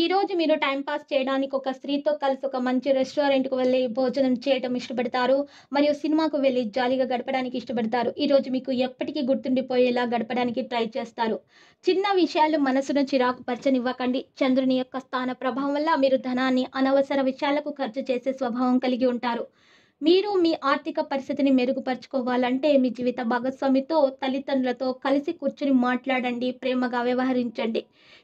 ఈ రోజు మీరు టైం పాస్ చేయడానికి ఒక స్త్రీతో కలిసి ఒక మంచి రెస్టారెంట్కు వెళ్ళి భోజనం చేయడం ఇష్టపడతారు మరియు సినిమాకు వెళ్ళి జాలీగా గడపడానికి ఇష్టపడతారు ఈ రోజు మీకు ఎప్పటికీ గుర్తుండిపోయేలా గడపడానికి ట్రై చేస్తారు చిన్న విషయాలు మనసును చిరాకు పరచనివ్వకండి చంద్రుని యొక్క స్థాన ప్రభావం వల్ల మీరు ధనాన్ని అనవసర విషయాలకు ఖర్చు చేసే స్వభావం కలిగి ఉంటారు మీరు మీ ఆర్థిక పరిస్థితిని మెరుగుపరుచుకోవాలంటే మీ జీవిత భాగస్వామితో తల్లిదండ్రులతో కలిసి కూర్చుని మాట్లాడండి ప్రేమగా వ్యవహరించండి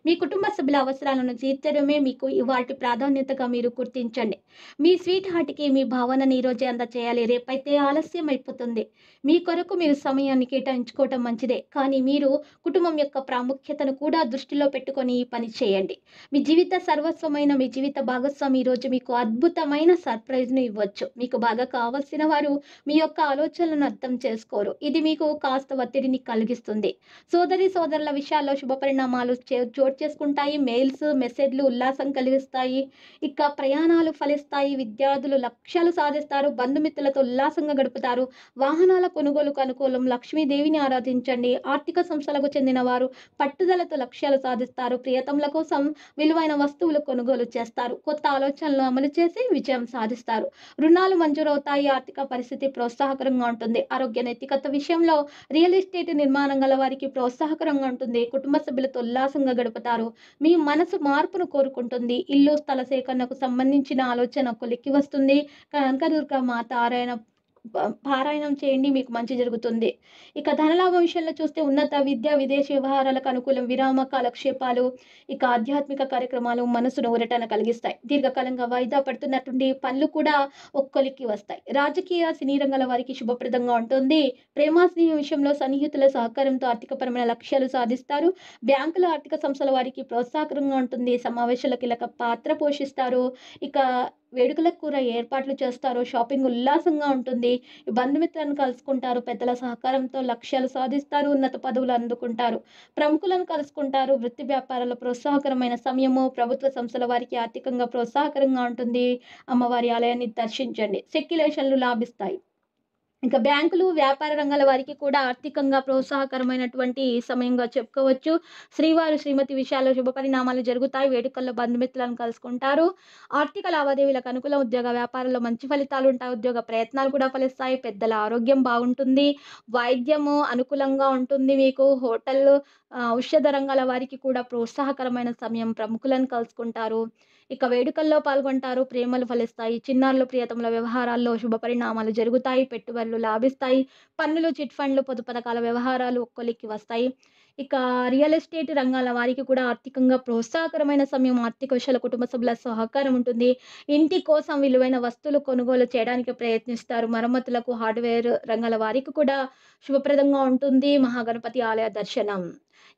మీ కుటుంబ సభ్యుల అవసరాలను తీర్చడమే మీకు ఇవాటి ప్రాధాన్యతగా మీరు గుర్తించండి మీ స్వీట్ హార్ట్కి మీ భావనని ఈరోజే అందచేయాలి రేపైతే ఆలస్యం అయిపోతుంది మీ కొరకు మీరు సమయాన్ని కేటాయించుకోవటం మంచిదే కానీ మీరు కుటుంబం యొక్క ప్రాముఖ్యతను కూడా దృష్టిలో పెట్టుకొని ఈ పని చేయండి మీ జీవిత సర్వస్వమైన మీ జీవిత భాగస్వామి ఈరోజు మీకు అద్భుతమైన సర్ప్రైజ్ను ఇవ్వచ్చు మీకు బాగా కావలసిన వారు మీ యొక్క ఆలోచనలను అర్థం చేసుకోరు ఇది మీకు కాస్త ఒత్తిడిని కలిగిస్తుంది సోదరి సోదరుల విషయాల్లో శుభ పరిణామాలు చోటు చేసుకుంటాయి మెయిల్స్ మెసేజ్లు ఉల్లాసం కలిగిస్తాయి ఇక ప్రయాణాలు ఫలిస్తాయి విద్యార్థులు లక్ష్యాలు సాధిస్తారు బంధుమిత్రులతో ఉల్లాసంగా గడుపుతారు వాహనాల కొనుగోలుకు అనుకూలం లక్ష్మీదేవిని ఆరాధించండి ఆర్థిక సంస్థలకు చెందిన వారు పట్టుదలతో లక్ష్యాలు సాధిస్తారు ప్రియతముల కోసం విలువైన వస్తువులు కొనుగోలు చేస్తారు కొత్త ఆలోచనలు అమలు చేసి విజయం సాధిస్తారు రుణాలు మంజూరు అవుతాయి ఆర్థిక పరిస్థితి ప్రోత్సాహకరంగా ఉంటుంది ఆరోగ్య నైతికత విషయంలో రియల్ ఎస్టేట్ నిర్మాణం గల వారికి ప్రోత్సాహకరంగా ఉంటుంది కుటుంబ సభ్యులతో ఉల్లాసంగా గడుపుతారు మీ మనసు మార్పును కోరుకుంటుంది ఇల్లు స్థల సేకరణకు సంబంధించిన ఆలోచన కొలిక్కి వస్తుంది కనకదుర్గ మాత ఆరాయణ పారాయణం చేయండి మీకు మంచి జరుగుతుంది ఇక ధనలాభం విషయంలో చూస్తే ఉన్నత విద్య విదేశీ వ్యవహారాలకు అనుకూలం విరామ కాలక్షేపాలు ఇక ఆధ్యాత్మిక కార్యక్రమాలు మనసును ఊరటన కలిగిస్తాయి దీర్ఘకాలంగా వాయిదా పడుతున్నటువంటి పనులు కూడా ఒక్కొలికి వస్తాయి రాజకీయ సినీ రంగాల వారికి శుభప్రదంగా ఉంటుంది ప్రేమా స్నేహ విషయంలో సన్నిహితుల సహకారంతో ఆర్థికపరమైన లక్ష్యాలు సాధిస్తారు బ్యాంకుల ఆర్థిక సంస్థల వారికి ప్రోత్సాహకరంగా ఉంటుంది సమావేశాల కీలక పాత్ర పోషిస్తారు ఇక వేడుకలకు కూడా ఏర్పాట్లు చేస్తారు షాపింగ్ ఉల్లాసంగా ఉంటుంది బంధుమిత్రులను కలుసుకుంటారు పెద్దల సహకారంతో లక్ష్యాలు సాధిస్తారు ఉన్నత పదవులు అందుకుంటారు ప్రముఖులను కలుసుకుంటారు వృత్తి వ్యాపారాల ప్రోత్సాహకరమైన సమయము ప్రభుత్వ సంస్థల వారికి ఆర్థికంగా ప్రోత్సాహకరంగా ఉంటుంది అమ్మవారి ఆలయాన్ని దర్శించండి సెక్యులేషన్లు లాభిస్తాయి ఇంకా బ్యాంకులు వ్యాపార రంగాల వారికి కూడా ఆర్థికంగా ప్రోత్సాహకరమైనటువంటి సమయంగా చెప్పుకోవచ్చు శ్రీవారు శ్రీమతి విషయాల్లో శుభ పరిణామాలు జరుగుతాయి వేడుకల్లో బంధుమిత్రులను కలుసుకుంటారు ఆర్థిక లావాదేవీలకు అనుకూల ఉద్యోగ వ్యాపారంలో మంచి ఫలితాలు ఉంటాయి ఉద్యోగ ప్రయత్నాలు కూడా ఫలిస్తాయి పెద్దల ఆరోగ్యం బాగుంటుంది వైద్యము అనుకూలంగా ఉంటుంది మీకు హోటల్ ఔషధ రంగాల వారికి కూడా ప్రోత్సాహకరమైన సమయం ప్రముఖులను కలుసుకుంటారు ఇక వేడుకల్లో పాల్గొంటారు ప్రేమలు ఫలిస్తాయి చిన్నారులు ప్రియతముల వ్యవహారాల్లో శుభ పరిణామాలు జరుగుతాయి పెట్టుబడులు లాభిస్తాయి పన్నులు చిట్ ఫండ్లు పొదుపు పథకాల వ్యవహారాలు ఒక్కొలికి వస్తాయి ఇక రియల్ ఎస్టేట్ రంగాల వారికి కూడా ఆర్థికంగా ప్రోత్సాహకరమైన సమయం ఆర్థిక విషయాల కుటుంబ సభ్యుల సహకారం ఉంటుంది ఇంటి కోసం విలువైన వస్తువులు కొనుగోలు చేయడానికి ప్రయత్నిస్తారు మరమ్మతులకు హార్డ్వేర్ రంగాల వారికి కూడా శుభప్రదంగా ఉంటుంది మహాగణపతి ఆలయ దర్శనం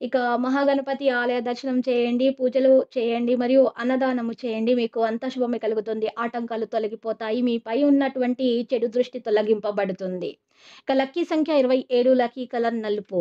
ఇక మహాగణపతి ఆలయ దర్శనం చేయండి పూజలు చేయండి మరియు అన్నదానము చేయండి మీకు అంత శుభమే కలుగుతుంది ఆటంకాలు తొలగిపోతాయి మీపై ఉన్నటువంటి చెడు దృష్టి తొలగింపబడుతుంది ఇక లక్కీ సంఖ్య ఇరవై ఏడు లక్కీ కలర్ నలుపు